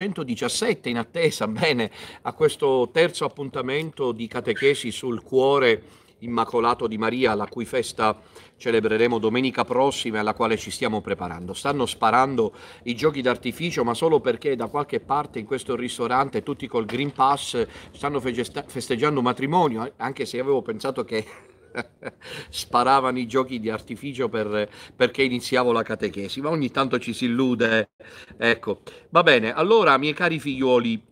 117 in attesa, bene, a questo terzo appuntamento di catechesi sul cuore immacolato di Maria, la cui festa celebreremo domenica prossima e alla quale ci stiamo preparando. Stanno sparando i giochi d'artificio, ma solo perché da qualche parte in questo ristorante tutti col Green Pass stanno festeggiando un matrimonio, anche se avevo pensato che sparavano i giochi di artificio per, perché iniziavo la catechesi, ma ogni tanto ci si illude. Ecco, va bene, allora miei cari figlioli,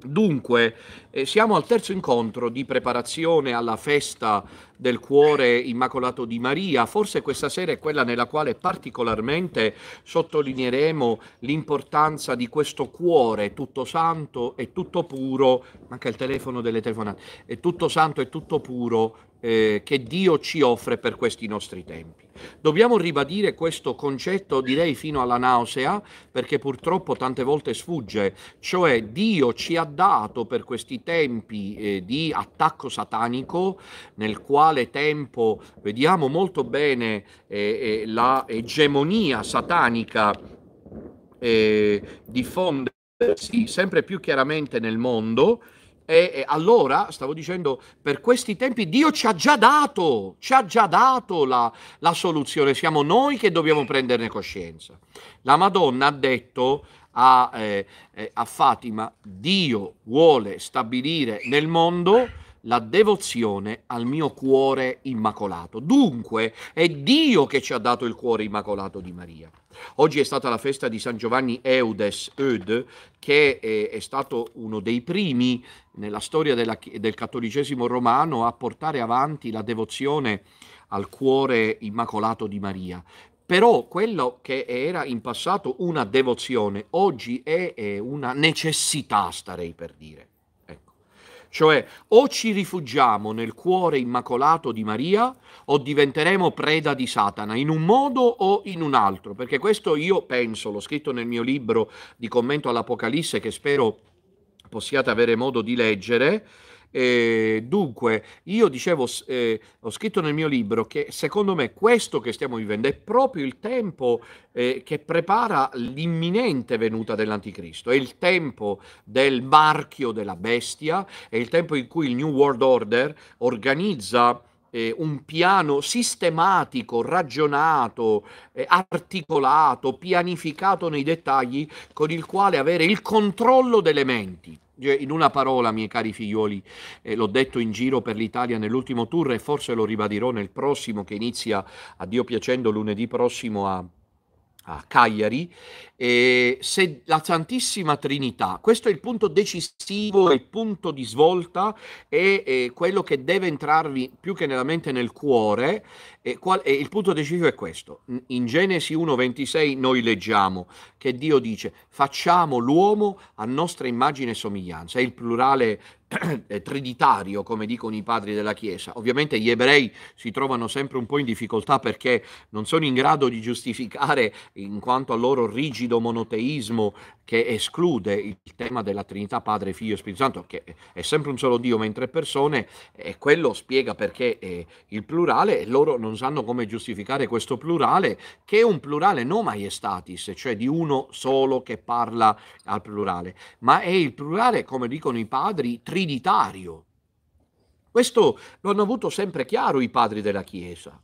Dunque, eh, siamo al terzo incontro di preparazione alla festa del cuore immacolato di Maria. Forse questa sera è quella nella quale particolarmente sottolineeremo l'importanza di questo cuore tutto santo e tutto puro, manca il telefono delle telefonate, è tutto santo e tutto puro eh, che Dio ci offre per questi nostri tempi. Dobbiamo ribadire questo concetto, direi fino alla nausea, perché purtroppo tante volte sfugge, cioè Dio ci ha dato per questi tempi eh, di attacco satanico, nel quale tempo vediamo molto bene eh, eh la egemonia satanica eh, diffondersi sempre più chiaramente nel mondo, e, e allora, stavo dicendo, per questi tempi Dio ci ha già dato, ci ha già dato la, la soluzione, siamo noi che dobbiamo prenderne coscienza. La Madonna ha detto a, eh, eh a Fatima, Dio vuole stabilire nel mondo la devozione al mio cuore immacolato. Dunque è Dio che ci ha dato il cuore immacolato di Maria. Oggi è stata la festa di San Giovanni Eudes, Eude, che è, eh, è, stato uno dei primi nella storia della, del cattolicesimo romano a portare avanti la devozione al cuore immacolato di Maria. Però quello che era in passato una devozione, oggi è, è una necessità, starei per dire. Cioè o ci rifugiamo nel cuore immacolato di Maria o diventeremo preda di Satana in un modo o in un altro, perché questo io penso, l'ho scritto nel mio libro di commento all'Apocalisse che spero possiate avere modo di leggere, eh, dunque, io dicevo, eh, ho scritto nel mio libro che secondo me questo che stiamo vivendo è proprio il tempo eh, che prepara l'imminente venuta dell'anticristo, è il tempo del marchio della bestia, è il tempo in cui il New World Order organizza eh, un piano sistematico, ragionato, eh, articolato, pianificato nei dettagli, con il quale avere il controllo delle menti in una parola, miei cari figlioli, eh, l'ho detto in giro per l'Italia nell'ultimo tour e forse lo ribadirò nel prossimo che inizia, a Dio piacendo, lunedì prossimo a, a Cagliari, eh, se la Santissima Trinità, questo è il punto decisivo, il punto di svolta, è, è quello che deve entrarvi più che nella mente e nel cuore, e, qual, e il punto decisivo è questo. In Genesi 1.26 noi leggiamo che Dio dice facciamo l'uomo a nostra immagine e somiglianza. È il plurale triditario, come dicono i padri della Chiesa. Ovviamente gli ebrei si trovano sempre un po' in difficoltà perché non sono in grado di giustificare, in quanto al loro rigido monoteismo, che esclude il tema della Trinità Padre, Figlio e Spirito Santo, che è sempre un solo Dio ma in tre persone, e quello spiega perché eh, il plurale, loro non sanno come giustificare questo plurale, che è un plurale non maiestatis, cioè di uno solo che parla al plurale, ma è il plurale, come dicono i padri, trinitario. Questo lo hanno avuto sempre chiaro i padri della Chiesa.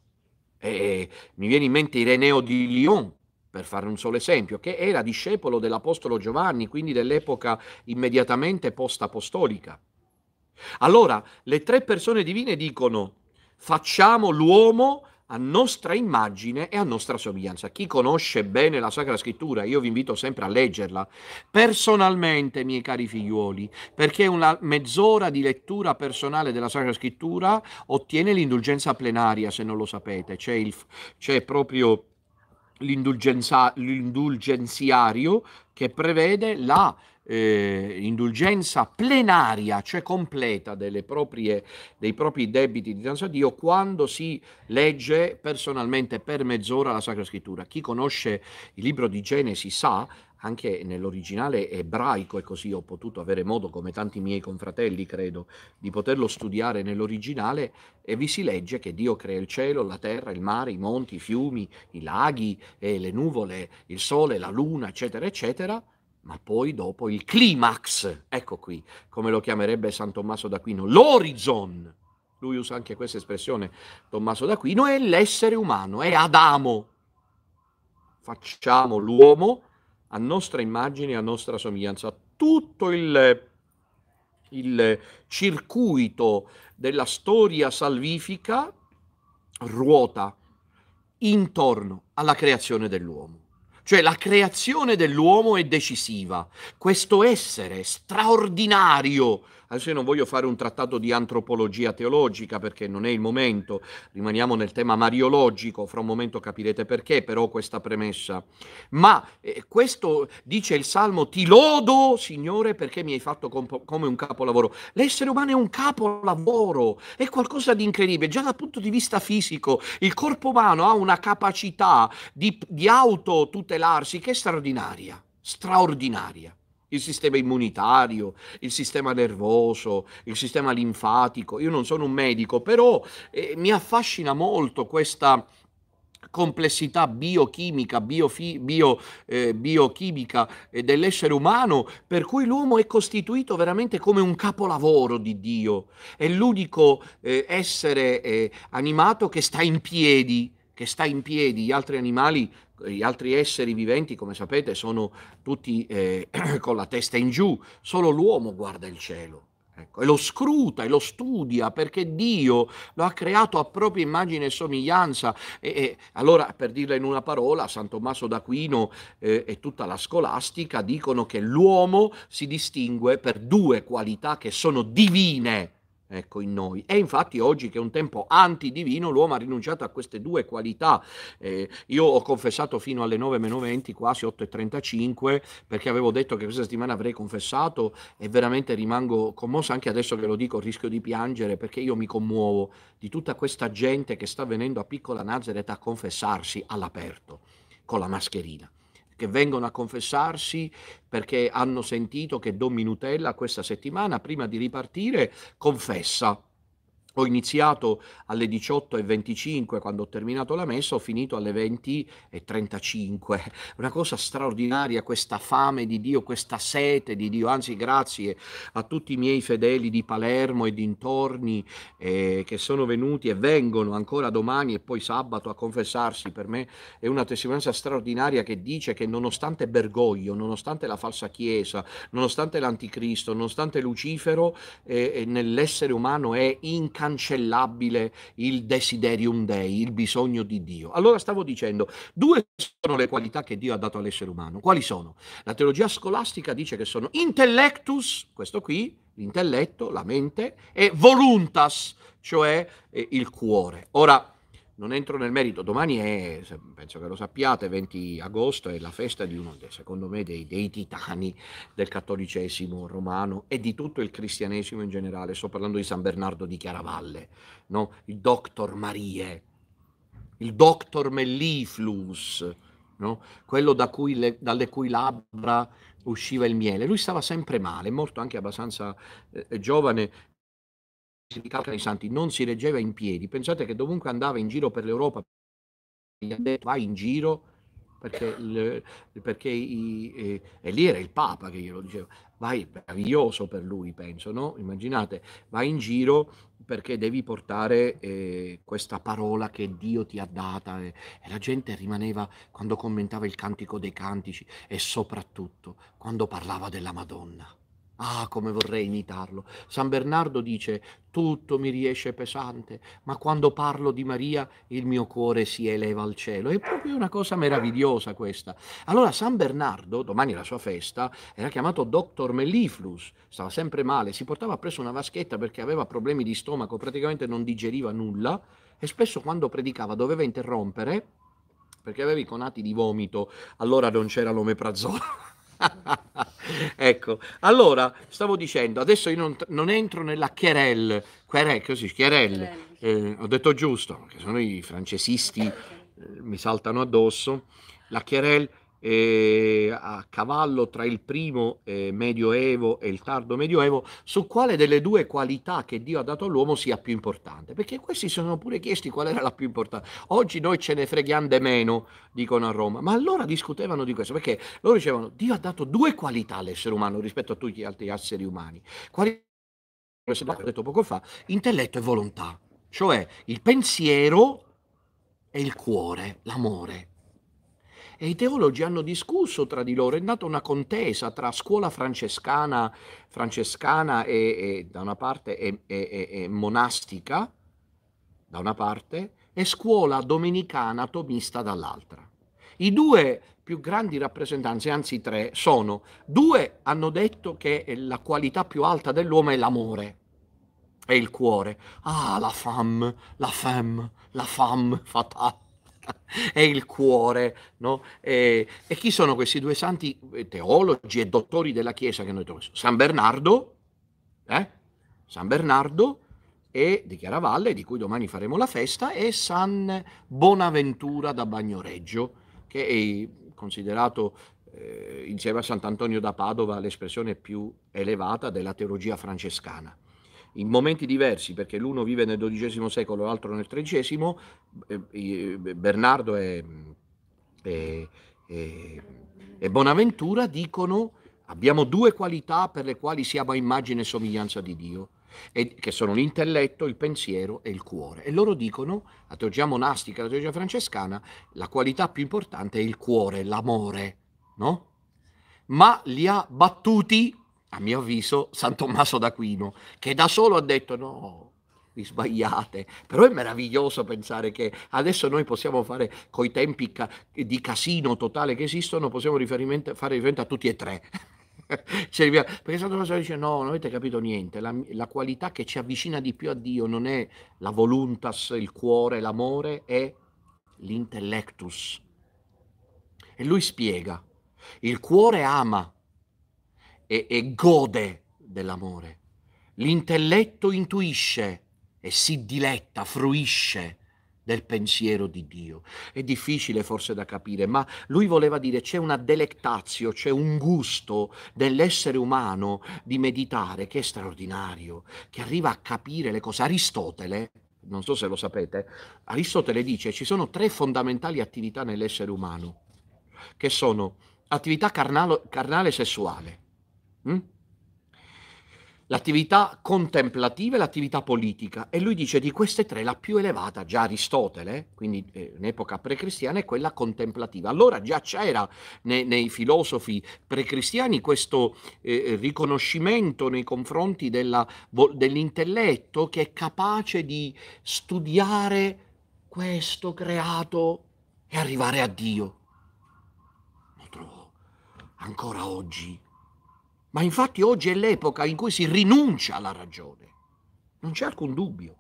E mi viene in mente Ireneo di Lyon, per fare un solo esempio, che era discepolo dell'Apostolo Giovanni, quindi dell'epoca immediatamente post-apostolica. Allora, le tre persone divine dicono, facciamo l'uomo a nostra immagine e a nostra somiglianza. Chi conosce bene la Sacra Scrittura, io vi invito sempre a leggerla personalmente, miei cari figliuoli, perché una mezz'ora di lettura personale della Sacra Scrittura ottiene l'indulgenza plenaria, se non lo sapete. C'è, il, c'è proprio l'indulgenziario che prevede la eh, indulgenza plenaria, cioè completa proprie, dei propri debiti di danza a Dio quando si legge personalmente per mezz'ora la Sacra Scrittura. Chi conosce il libro di Genesi sa anche nell'originale ebraico e così ho potuto avere modo, come tanti miei confratelli credo, di poterlo studiare nell'originale e vi si legge che Dio crea il cielo, la terra, il mare, i monti, i fiumi, i laghi, eh, le nuvole, il sole, la luna, eccetera, eccetera ma poi dopo il climax, ecco qui, come lo chiamerebbe San Tommaso d'Aquino, l'horizon, lui usa anche questa espressione, Tommaso d'Aquino, è l'essere umano, è Adamo. Facciamo l'uomo a nostra immagine, a nostra somiglianza. Tutto il, il circuito della storia salvifica ruota intorno alla creazione dell'uomo. Cioè la creazione dell'uomo è decisiva. Questo essere straordinario Adesso io non voglio fare un trattato di antropologia teologica perché non è il momento, rimaniamo nel tema mariologico, fra un momento capirete perché però questa premessa. Ma eh, questo dice il Salmo, ti lodo Signore perché mi hai fatto come un capolavoro. L'essere umano è un capolavoro, è qualcosa di incredibile, già dal punto di vista fisico, il corpo umano ha una capacità di, di autotutelarsi che è straordinaria, straordinaria il sistema immunitario, il sistema nervoso, il sistema linfatico. Io non sono un medico, però eh, mi affascina molto questa complessità biochimica, biofi, bio, eh, biochimica eh, dell'essere umano, per cui l'uomo è costituito veramente come un capolavoro di Dio, è l'unico eh, essere eh, animato che sta in piedi, che sta in piedi, gli altri animali gli altri esseri viventi, come sapete, sono tutti eh, con la testa in giù, solo l'uomo guarda il cielo. Ecco, e lo scruta e lo studia perché Dio lo ha creato a propria immagine e somiglianza. E, e allora, per dirla in una parola, San Tommaso d'Aquino eh, e tutta la scolastica dicono che l'uomo si distingue per due qualità che sono divine ecco, in noi. E infatti oggi che è un tempo antidivino, l'uomo ha rinunciato a queste due qualità. Eh, io ho confessato fino alle 9.20, quasi 8.35, perché avevo detto che questa settimana avrei confessato e veramente rimango commossa, anche adesso che lo dico rischio di piangere, perché io mi commuovo di tutta questa gente che sta venendo a piccola Nazareth a confessarsi all'aperto, con la mascherina che vengono a confessarsi perché hanno sentito che Don Minutella questa settimana, prima di ripartire, confessa ho iniziato alle 18.25 quando ho terminato la messa, ho finito alle 20.35. Una cosa straordinaria questa fame di Dio, questa sete di Dio. Anzi, grazie a tutti i miei fedeli di Palermo e dintorni eh, che sono venuti e vengono ancora domani e poi sabato a confessarsi. Per me è una testimonianza straordinaria che dice che nonostante Bergoglio, nonostante la falsa Chiesa, nonostante l'Anticristo, nonostante Lucifero, eh, nell'essere umano è incarnato incancellabile il desiderium dei, il bisogno di Dio. Allora stavo dicendo, due sono le qualità che Dio ha dato all'essere umano. Quali sono? La teologia scolastica dice che sono intellectus, questo qui, l'intelletto, la mente, e voluntas, cioè eh, il cuore. Ora, non entro nel merito, domani è, penso che lo sappiate, 20 agosto, è la festa di uno, secondo me, dei, dei, titani del cattolicesimo romano e di tutto il cristianesimo in generale. Sto parlando di San Bernardo di Chiaravalle, no? il Doctor Marie, il Doctor Melliflus, no? quello da cui le, dalle cui labbra usciva il miele. Lui stava sempre male, morto anche abbastanza eh, giovane Basilicato dei Santi non si reggeva in piedi, pensate che dovunque andava in giro per l'Europa, gli ha detto vai in giro perché, le, perché i, e, e lì era il Papa che glielo diceva, vai, meraviglioso per lui penso, no? Immaginate, vai in giro perché devi portare eh, questa parola che Dio ti ha data e, e, la gente rimaneva quando commentava il cantico dei cantici e soprattutto quando parlava della Madonna. Ah, come vorrei imitarlo. San Bernardo dice, tutto mi riesce pesante, ma quando parlo di Maria il mio cuore si eleva al cielo. È proprio una cosa meravigliosa questa. Allora San Bernardo, domani è la sua festa, era chiamato Dr. Melliflus, stava sempre male, si portava presso una vaschetta perché aveva problemi di stomaco, praticamente non digeriva nulla e spesso quando predicava doveva interrompere perché aveva i conati di vomito, allora non c'era l'omeprazolo. ecco, allora stavo dicendo, adesso io non, non entro nella querelle, querelle, così, querelle, eh, ho detto giusto, che sono i francesisti, eh, mi saltano addosso, la querelle eh, a cavallo tra il primo eh, medioevo e il tardo medioevo, su quale delle due qualità che Dio ha dato all'uomo sia più importante, perché questi sono pure chiesti qual era la più importante. Oggi noi ce ne freghiamo di meno, dicono a Roma, ma allora discutevano di questo, perché loro dicevano Dio ha dato due qualità all'essere umano rispetto a tutti gli altri esseri umani. Quali ho detto poco fa, intelletto e volontà, cioè il pensiero e il cuore, l'amore e i teologi hanno discusso tra di loro, è nata una contesa tra scuola francescana, francescana e, e, da una parte e, e, monastica, da una parte, e scuola domenicana tomista dall'altra. I due più grandi rappresentanti, anzi tre, sono, due hanno detto che la qualità più alta dell'uomo è l'amore, è il cuore. Ah, la femme, la femme, la femme fatale è il cuore. No? E, e, chi sono questi due santi eh, teologi e dottori della Chiesa che noi troviamo? San Bernardo, eh? San Bernardo e di Chiaravalle, di cui domani faremo la festa, e San Bonaventura da Bagnoreggio, che è considerato eh, insieme a Sant'Antonio da Padova l'espressione più elevata della teologia francescana in momenti diversi, perché l'uno vive nel XII secolo, e l'altro nel XIII, eh, eh, Bernardo e, e, e, e Bonaventura dicono abbiamo due qualità per le quali siamo a immagine e somiglianza di Dio. E, che sono l'intelletto, il pensiero e il cuore. E loro dicono, la teologia monastica, la teologia francescana, la qualità più importante è il cuore, l'amore, no? Ma li ha battuti a mio avviso, San Tommaso d'Aquino, che da solo ha detto no, vi sbagliate. Però è meraviglioso pensare che adesso noi possiamo fare, coi tempi ca- di casino totale che esistono, possiamo riferimento, fare riferimento a tutti e tre. Cioè, perché San Tommaso dice no, non avete capito niente, la, la, qualità che ci avvicina di più a Dio non è la voluntas, il cuore, l'amore, è l'intellectus. E lui spiega, il cuore ama, e, e gode dell'amore. L'intelletto intuisce e si diletta, fruisce del pensiero di Dio. È difficile forse da capire, ma lui voleva dire c'è una delectatio, c'è un gusto dell'essere umano di meditare che è straordinario, che arriva a capire le cose. Aristotele, non so se lo sapete, Aristotele dice ci sono tre fondamentali attività nell'essere umano, che sono attività carnalo, carnale e sessuale, Mm? L'attività contemplativa e l'attività politica. E lui dice di queste tre la più elevata, già Aristotele, quindi in eh, epoca precristiana, è quella contemplativa. Allora già c'era nei, nei filosofi precristiani questo eh, eh riconoscimento nei confronti della, dell'intelletto che è capace di studiare questo creato e arrivare a Dio. Lo trovo ancora oggi ma infatti oggi è l'epoca in cui si rinuncia alla ragione. Non c'è alcun dubbio.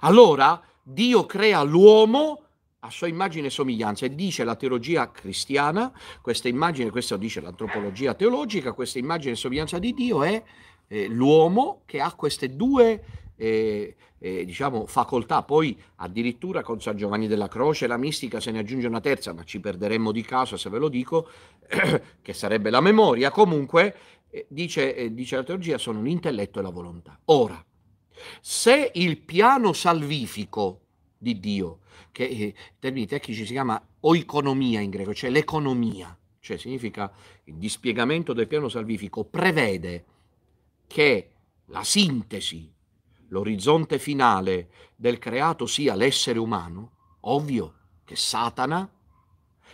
Allora Dio crea l'uomo a sua immagine e somiglianza e dice la teologia cristiana, questa immagine, questa dice l'antropologia teologica, questa immagine e somiglianza di Dio è eh, l'uomo che ha queste due eh, eh, diciamo, facoltà. Poi addirittura con San Giovanni della Croce la mistica se ne aggiunge una terza, ma ci perderemmo di caso se ve lo dico, che sarebbe la memoria. Comunque, eh, dice, eh, dice la teologia, sono l'intelletto e la volontà. Ora, se il piano salvifico di Dio, che in eh, termini tecnici si chiama oiconomia in greco, cioè l'economia, cioè significa il dispiegamento del piano salvifico, prevede che la sintesi l'orizzonte finale del creato sia l'essere umano, ovvio che Satana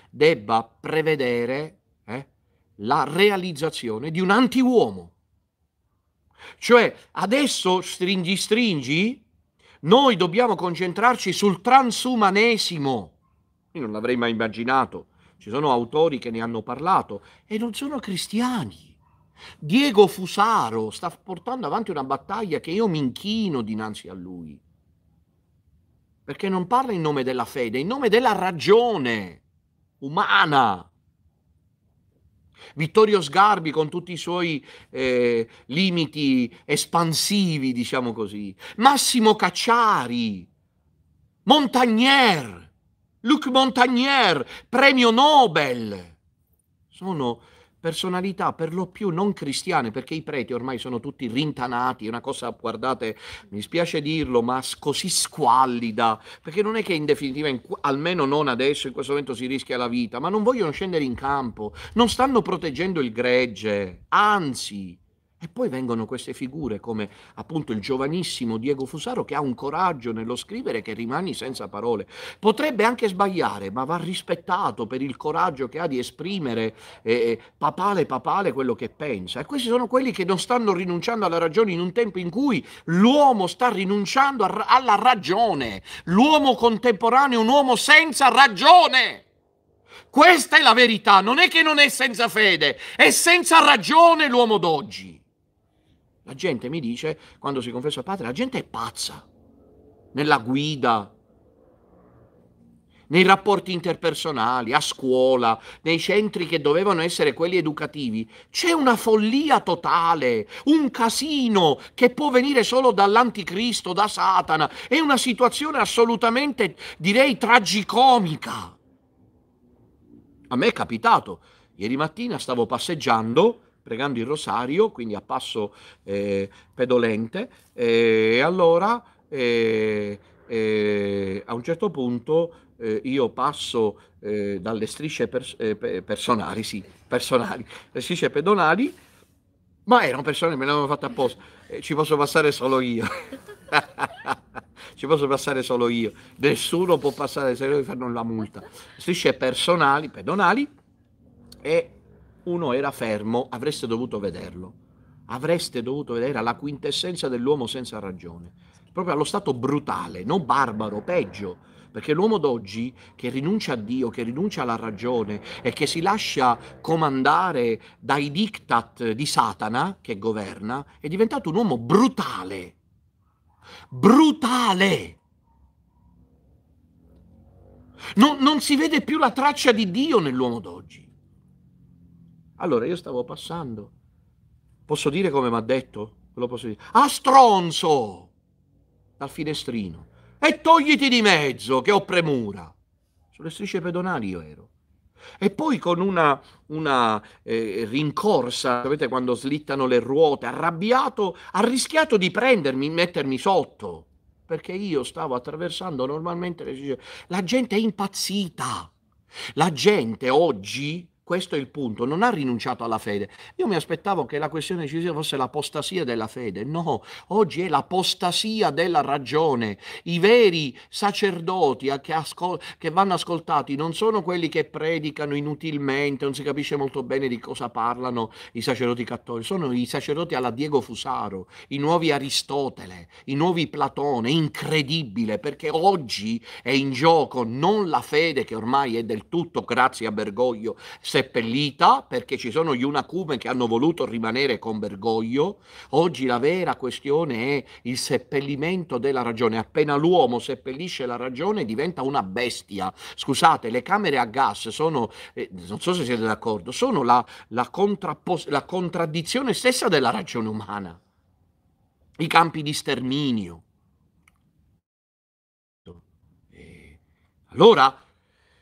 debba prevedere eh, la realizzazione di un antiuomo. Cioè, adesso stringi stringi, noi dobbiamo concentrarci sul transumanesimo. Io non l'avrei mai immaginato. Ci sono autori che ne hanno parlato e non sono cristiani. Diego Fusaro sta portando avanti una battaglia che io mi inchino dinanzi a lui, perché non parla in nome della fede, in nome della ragione umana. Vittorio Sgarbi con tutti i suoi eh, limiti espansivi, diciamo così, Massimo Cacciari, Montagnier, Luc Montagnier, premio Nobel, sono personalità per lo più non cristiane, perché i preti ormai sono tutti rintanati, una cosa, guardate, mi spiace dirlo, ma così squallida, perché non è che in definitiva, in, almeno non adesso, in questo momento si rischia la vita, ma non vogliono scendere in campo, non stanno proteggendo il gregge, anzi e poi vengono queste figure come appunto il giovanissimo Diego Fusaro che ha un coraggio nello scrivere che rimani senza parole. Potrebbe anche sbagliare, ma va rispettato per il coraggio che ha di esprimere eh, eh papale papale quello che pensa. E questi sono quelli che non stanno rinunciando alla ragione in un tempo in cui l'uomo sta rinunciando a, alla ragione. L'uomo contemporaneo è un uomo senza ragione. Questa è la verità, non è che non è senza fede, è senza ragione l'uomo d'oggi. La gente mi dice, quando si confessa al padre, la gente è pazza nella guida, nei rapporti interpersonali, a scuola, nei centri che dovevano essere quelli educativi. C'è una follia totale, un casino che può venire solo dall'anticristo, da Satana. È una situazione assolutamente, direi, tragicomica. A me è capitato. Ieri mattina stavo passeggiando pregando il rosario, quindi a passo eh, pedolente, eh, e allora eh, eh, a un certo punto io passo dalle strisce pers- personali, sì, personali, le strisce pedonali, ma erano persone che me l'avevano fatta apposta, ci posso passare solo io. ci posso passare solo io, nessuno può passare se non fanno la multa. Strisce personali, pedonali e uno era fermo, avreste dovuto vederlo. Avreste dovuto vedere la quintessenza dell'uomo senza ragione, proprio allo stato brutale, non barbaro, peggio, perché l'uomo d'oggi che rinuncia a Dio, che rinuncia alla ragione e che si lascia comandare dai diktat di Satana che governa, è diventato un uomo brutale. Brutale! Non, non si vede più la traccia di Dio nell'uomo d'oggi. Allora io stavo passando. Posso dire come mi ha detto? Ve lo posso dire. A ah, stronzo! Dal finestrino. E togliti di mezzo che ho premura. Sulle strisce pedonali io ero. E poi con una, una eh, rincorsa, sapete quando slittano le ruote, arrabbiato, ha rischiato di prendermi, mettermi sotto, perché io stavo attraversando normalmente le strisce. La gente è impazzita. La gente oggi questo è il punto, non ha rinunciato alla fede. Io mi aspettavo che la questione decisiva fosse l'apostasia della fede, no, oggi è l'apostasia della ragione. I veri sacerdoti che, ascol- che, vanno ascoltati non sono quelli che predicano inutilmente, non si capisce molto bene di cosa parlano i sacerdoti cattolici, sono i sacerdoti alla Diego Fusaro, i nuovi Aristotele, i nuovi Platone, incredibile perché oggi è in gioco non la fede che ormai è del tutto, grazie a Bergoglio, seppellita perché ci sono gli unacume che hanno voluto rimanere con Bergoglio. Oggi la vera questione è il seppellimento della ragione. Appena l'uomo seppellisce la ragione diventa una bestia. Scusate, le camere a gas sono, eh, non so se siete d'accordo, sono la, la, contrappos- la contraddizione stessa della ragione umana. I campi di sterminio. Allora,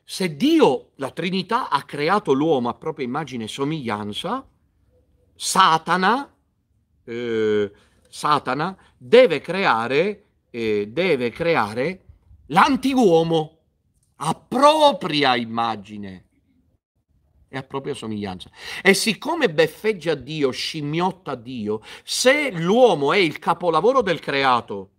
se Dio, la Trinità, ha creato l'uomo a propria immagine e somiglianza, Satana, eh, Satana deve creare, eh, deve creare l'antiuomo a propria immagine e a propria somiglianza. E siccome beffeggia Dio, scimmiotta Dio, se l'uomo è il capolavoro del creato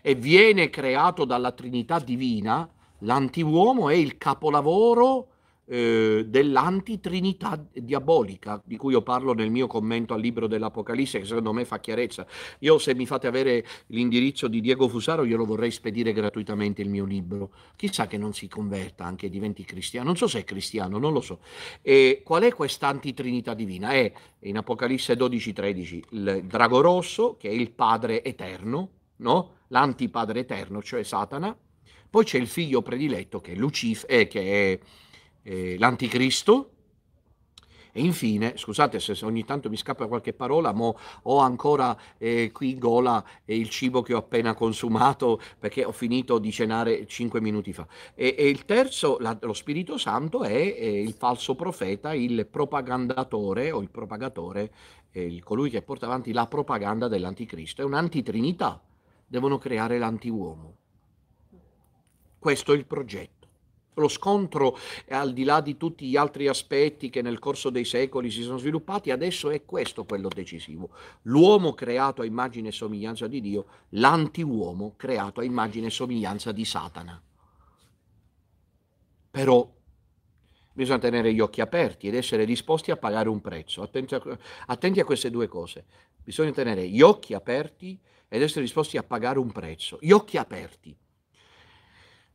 e viene creato dalla Trinità divina, L'antiuomo è il capolavoro eh, dell'antitrinità diabolica di cui io parlo nel mio commento al libro dell'Apocalisse che secondo me fa chiarezza. Io se mi fate avere l'indirizzo di Diego Fusaro glielo vorrei spedire gratuitamente il mio libro. Chissà che non si converta anche diventi cristiano. Non so se è cristiano, non lo so. E qual è questa antitrinità divina? È in Apocalisse 12-13 il drago rosso che è il padre eterno, no? l'antipadre eterno, cioè Satana poi c'è il figlio prediletto che è, Lucif- eh, che è eh, l'anticristo. E infine, scusate se ogni tanto mi scappa qualche parola, ma ho ancora eh, qui in gola il cibo che ho appena consumato perché ho finito di cenare cinque minuti fa. E, e il terzo, la, lo Spirito Santo, è, è, il falso profeta, il propagandatore o il propagatore, il, colui che porta avanti la propaganda dell'anticristo. È un'antitrinità, devono creare l'antiuomo. Questo è il progetto. Lo scontro, al di là di tutti gli altri aspetti che nel corso dei secoli si sono sviluppati, adesso è questo quello decisivo. L'uomo creato a immagine e somiglianza di Dio, l'antiuomo creato a immagine e somiglianza di Satana. Però bisogna tenere gli occhi aperti ed essere disposti a pagare un prezzo. Attenti a, attenti a queste due cose. Bisogna tenere gli occhi aperti ed essere disposti a pagare un prezzo. Gli occhi aperti.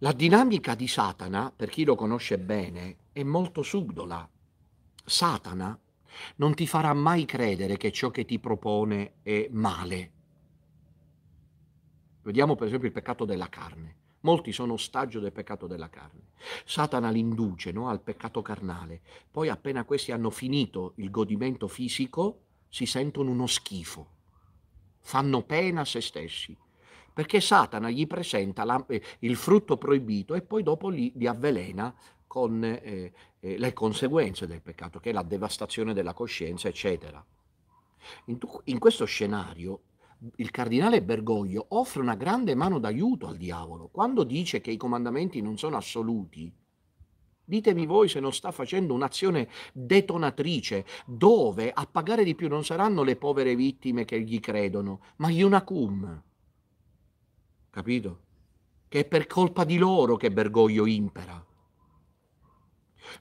La dinamica di Satana, per chi lo conosce bene, è molto subdola. Satana non ti farà mai credere che ciò che ti propone è male. Vediamo per esempio il peccato della carne. Molti sono ostaggio del peccato della carne. Satana li induce no, al peccato carnale. Poi appena questi hanno finito il godimento fisico, si sentono uno schifo. Fanno pena a se stessi perché Satana gli presenta la, eh, il frutto proibito e poi dopo li, li avvelena con eh, eh, le conseguenze del peccato, che è la devastazione della coscienza, eccetera. In, in questo scenario il cardinale Bergoglio offre una grande mano d'aiuto al diavolo quando dice che i comandamenti non sono assoluti. Ditemi voi se non sta facendo un'azione detonatrice, dove a pagare di più non saranno le povere vittime che gli credono, ma gli unacum capito? Che è per colpa di loro che Bergoglio impera.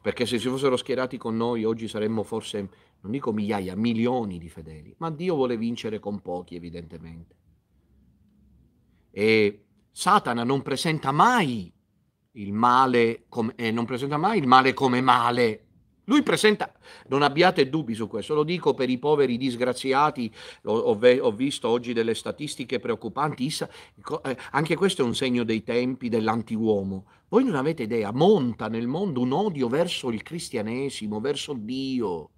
Perché se si fossero schierati con noi oggi saremmo forse, non dico migliaia, milioni di fedeli, ma Dio vuole vincere con pochi evidentemente. E Satana non presenta mai il male come, eh, non presenta mai il male come male, lui presenta, non abbiate dubbi su questo, lo dico per i poveri disgraziati, ho, ho, ho visto oggi delle statistiche preoccupanti, Issa, eh, anche questo è un segno dei tempi dell'antiuomo. Voi non avete idea, monta nel mondo un odio verso il cristianesimo, verso Dio.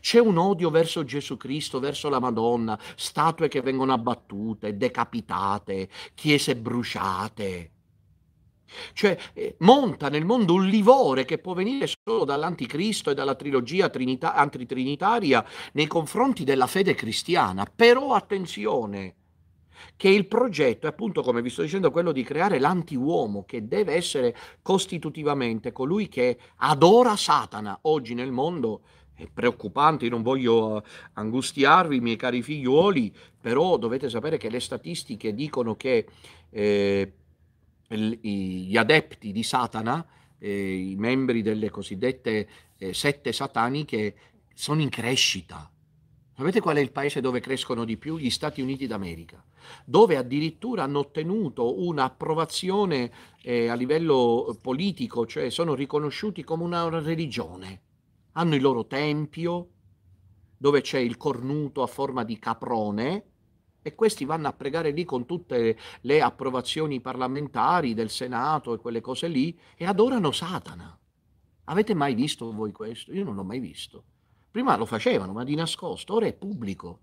C'è un odio verso Gesù Cristo, verso la Madonna, statue che vengono abbattute, decapitate, chiese bruciate. Cioè eh, monta nel mondo un livore che può venire solo dall'anticristo e dalla trilogia trinita- antitrinitaria nei confronti della fede cristiana. Però attenzione, che il progetto è appunto, come vi sto dicendo, quello di creare l'antiuomo che deve essere costitutivamente colui che adora Satana oggi nel mondo. È preoccupante, io non voglio eh, angustiarvi, miei cari figliuoli, però dovete sapere che le statistiche dicono che eh, gli adepti di Satana, eh, i membri delle cosiddette eh, sette sataniche, sono in crescita. Sapete qual è il paese dove crescono di più? Gli Stati Uniti d'America, dove addirittura hanno ottenuto un'approvazione eh, a livello politico, cioè sono riconosciuti come una religione. Hanno il loro tempio, dove c'è il cornuto a forma di caprone, e questi vanno a pregare lì con tutte le approvazioni parlamentari del Senato e quelle cose lì e adorano Satana. Avete mai visto voi questo? Io non l'ho mai visto. Prima lo facevano, ma di nascosto, ora è pubblico.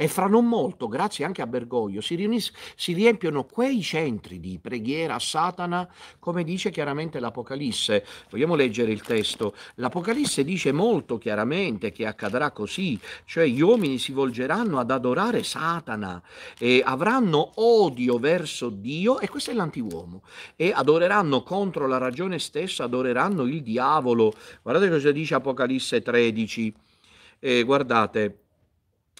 E fra non molto, grazie anche a Bergoglio, si, riunis- si riempiono quei centri di preghiera a Satana, come dice chiaramente l'Apocalisse. Vogliamo leggere il testo. L'Apocalisse dice molto chiaramente che accadrà così, cioè gli uomini si volgeranno ad adorare Satana e avranno odio verso Dio, e questo è l'antiuomo, e adoreranno contro la ragione stessa, adoreranno il diavolo. Guardate cosa dice Apocalisse 13. Eh, guardate,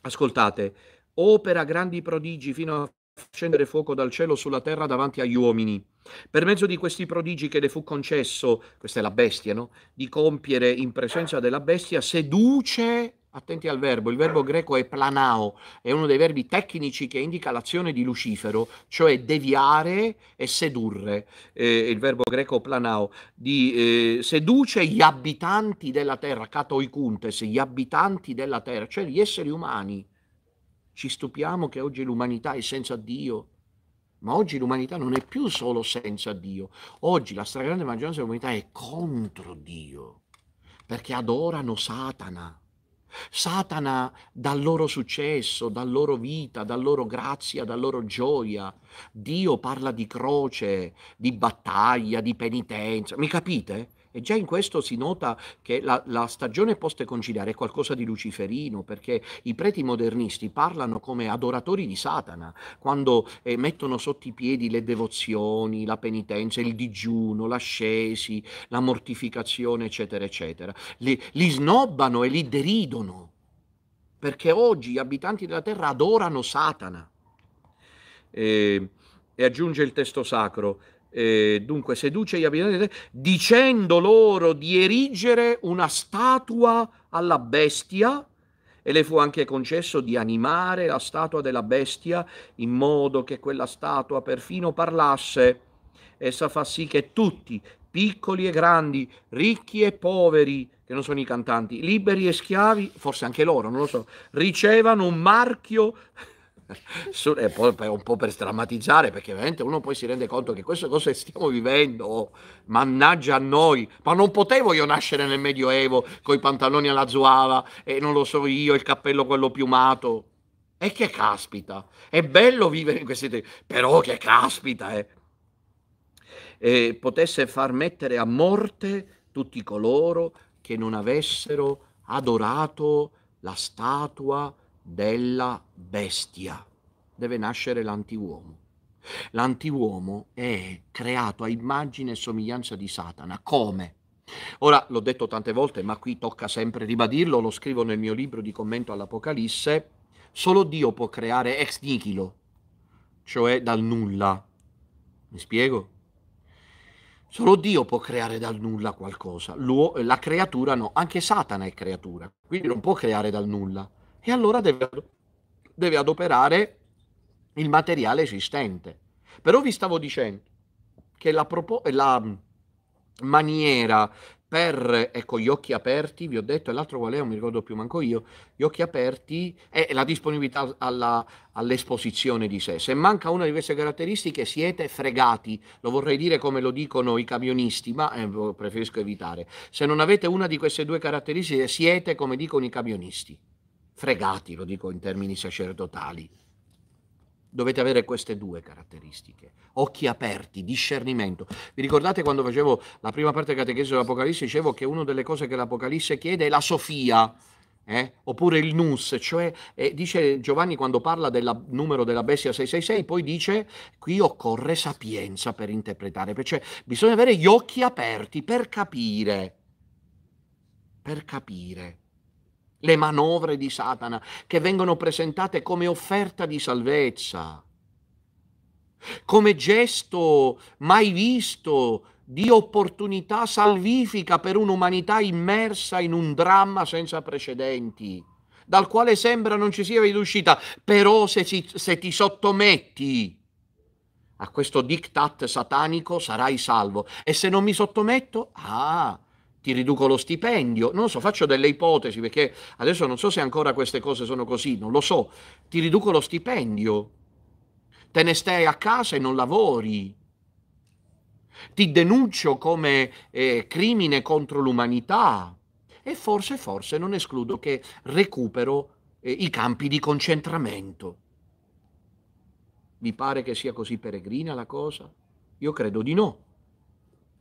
ascoltate, opera grandi prodigi fino a scendere fuoco dal cielo sulla terra davanti agli uomini. Per mezzo di questi prodigi che le fu concesso, questa è la bestia, no? Di compiere in presenza della bestia, seduce Attenti al verbo, il verbo greco è planao, è uno dei verbi tecnici che indica l'azione di Lucifero, cioè deviare e sedurre, eh, il verbo greco planao, di, eh, seduce gli abitanti della terra, catoicuntes, gli abitanti della terra, cioè gli esseri umani. Ci stupiamo che oggi l'umanità è senza Dio, ma oggi l'umanità non è più solo senza Dio, oggi la stragrande maggioranza dell'umanità è contro Dio, perché adorano Satana Satana dal loro successo, dalla loro vita, dalla loro grazia, dalla loro gioia. Dio parla di croce, di battaglia, di penitenza. Mi capite? E già in questo si nota che la, la stagione post-conciliare è qualcosa di luciferino, perché i preti modernisti parlano come adoratori di Satana, quando eh, mettono sotto i piedi le devozioni, la penitenza, il digiuno, l'ascesi, la mortificazione, eccetera, eccetera. Li, li snobbano e li deridono, perché oggi gli abitanti della terra adorano Satana. E, eh, e aggiunge il testo sacro, eh, dunque seduce gli abitanti dicendo loro di erigere una statua alla bestia e le fu anche concesso di animare la statua della bestia in modo che quella statua perfino parlasse. Essa fa sì che tutti, piccoli e grandi, ricchi e poveri, che non sono i cantanti, liberi e schiavi, forse anche loro, non lo so, ricevano un marchio è eh, un po' per strammatizzare, perché veramente uno poi si rende conto che queste cose stiamo vivendo, mannaggia a noi, ma non potevo io nascere nel Medioevo con i pantaloni alla zuava e non lo so io, il cappello quello piumato. E che caspita, è bello vivere in questi tempi, però che caspita, eh. E potesse far mettere a morte tutti coloro che non avessero adorato la statua della bestia deve nascere l'antiuomo. L'antiuomo è creato a immagine e somiglianza di Satana. Come? Ora l'ho detto tante volte, ma qui tocca sempre ribadirlo, lo scrivo nel mio libro di commento all'Apocalisse, solo Dio può creare ex nihilo, cioè dal nulla. Mi spiego? Solo Dio può creare dal nulla qualcosa, la creatura no, anche Satana è creatura, quindi non può creare dal nulla. E allora deve deve adoperare il materiale esistente. Però vi stavo dicendo che la, propo- la mm, maniera per ecco, gli occhi aperti, vi ho detto, e l'altro qual è, non mi ricordo più manco io, gli occhi aperti e la disponibilità alla, all'esposizione di sé. Se manca una di queste caratteristiche siete fregati, lo vorrei dire come lo dicono i camionisti, ma eh, preferisco evitare. Se non avete una di queste due caratteristiche siete come dicono i camionisti fregati, lo dico in termini sacerdotali. Dovete avere queste due caratteristiche, occhi aperti, discernimento. Vi ricordate quando facevo la prima parte del catechesi dell'Apocalisse, dicevo che una delle cose che l'Apocalisse chiede è la Sofia, eh? oppure il nus, cioè eh, dice Giovanni quando parla del numero della bestia 666, poi dice qui occorre sapienza per interpretare, cioè bisogna avere gli occhi aperti per capire, per capire le manovre di Satana che vengono presentate come offerta di salvezza, come gesto mai visto di opportunità salvifica per un'umanità immersa in un dramma senza precedenti, dal quale sembra non ci sia riuscita, però se, ci, se ti sottometti a questo diktat satanico sarai salvo e se non mi sottometto, ah, ti riduco lo stipendio, non lo so, faccio delle ipotesi perché adesso non so se ancora queste cose sono così, non lo so, ti riduco lo stipendio, te ne stai a casa e non lavori, ti denuncio come eh, crimine contro l'umanità e forse, forse non escludo che recupero eh, i campi di concentramento. Vi pare che sia così peregrina la cosa? Io credo di no.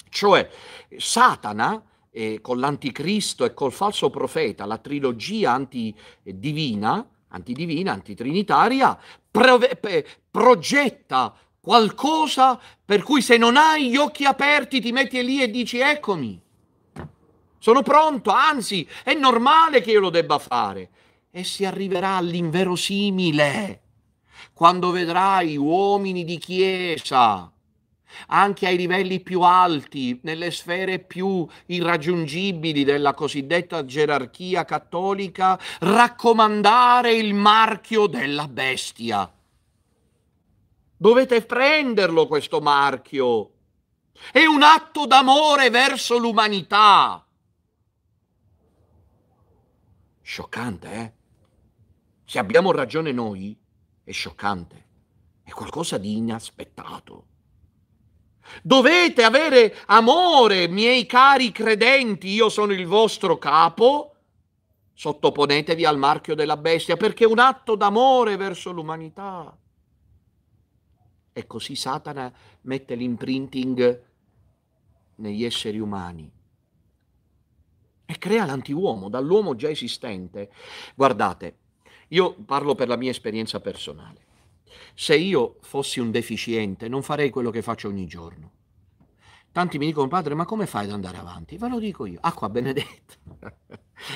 Cioè, Satana eh, con l'anticristo e col falso profeta, la trilogia antidivina, antidivina, antitrinitaria, prove- progetta qualcosa per cui se non hai gli occhi aperti ti metti lì e dici eccomi, sono pronto, anzi è normale che io lo debba fare. E si arriverà all'inverosimile quando vedrai uomini di chiesa anche ai livelli più alti, nelle sfere più irraggiungibili della cosiddetta gerarchia cattolica, raccomandare il marchio della bestia. Dovete prenderlo questo marchio. È un atto d'amore verso l'umanità. Scioccante, eh? Se abbiamo ragione noi, è scioccante. È qualcosa di inaspettato. Dovete avere amore, miei cari credenti, io sono il vostro capo. Sottoponetevi al marchio della bestia perché è un atto d'amore verso l'umanità. E così Satana mette l'imprinting negli esseri umani e crea l'antiuomo dall'uomo già esistente. Guardate, io parlo per la mia esperienza personale. Se io fossi un deficiente non farei quello che faccio ogni giorno. Tanti mi dicono, padre, ma come fai ad andare avanti? Ve lo dico io, acqua benedetta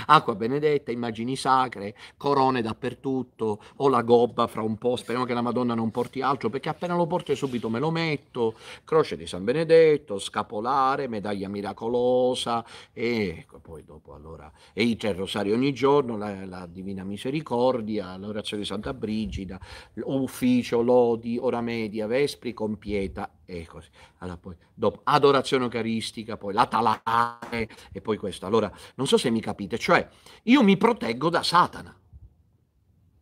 acqua benedetta, immagini sacre, corone dappertutto, ho la gobba fra un po', speriamo che la Madonna non porti altro, perché appena lo porto subito me lo metto, croce di San Benedetto, scapolare, medaglia miracolosa, e ecco, poi dopo allora, e il rosario ogni giorno, la, la Divina Misericordia, l'orazione di Santa Brigida, ufficio, lodi, ora media, vespri, compieta, pietà e così. Allora, poi, dopo, adorazione eucaristica, poi la talare e poi questo. Allora, non so se mi capite, cioè io mi proteggo da Satana,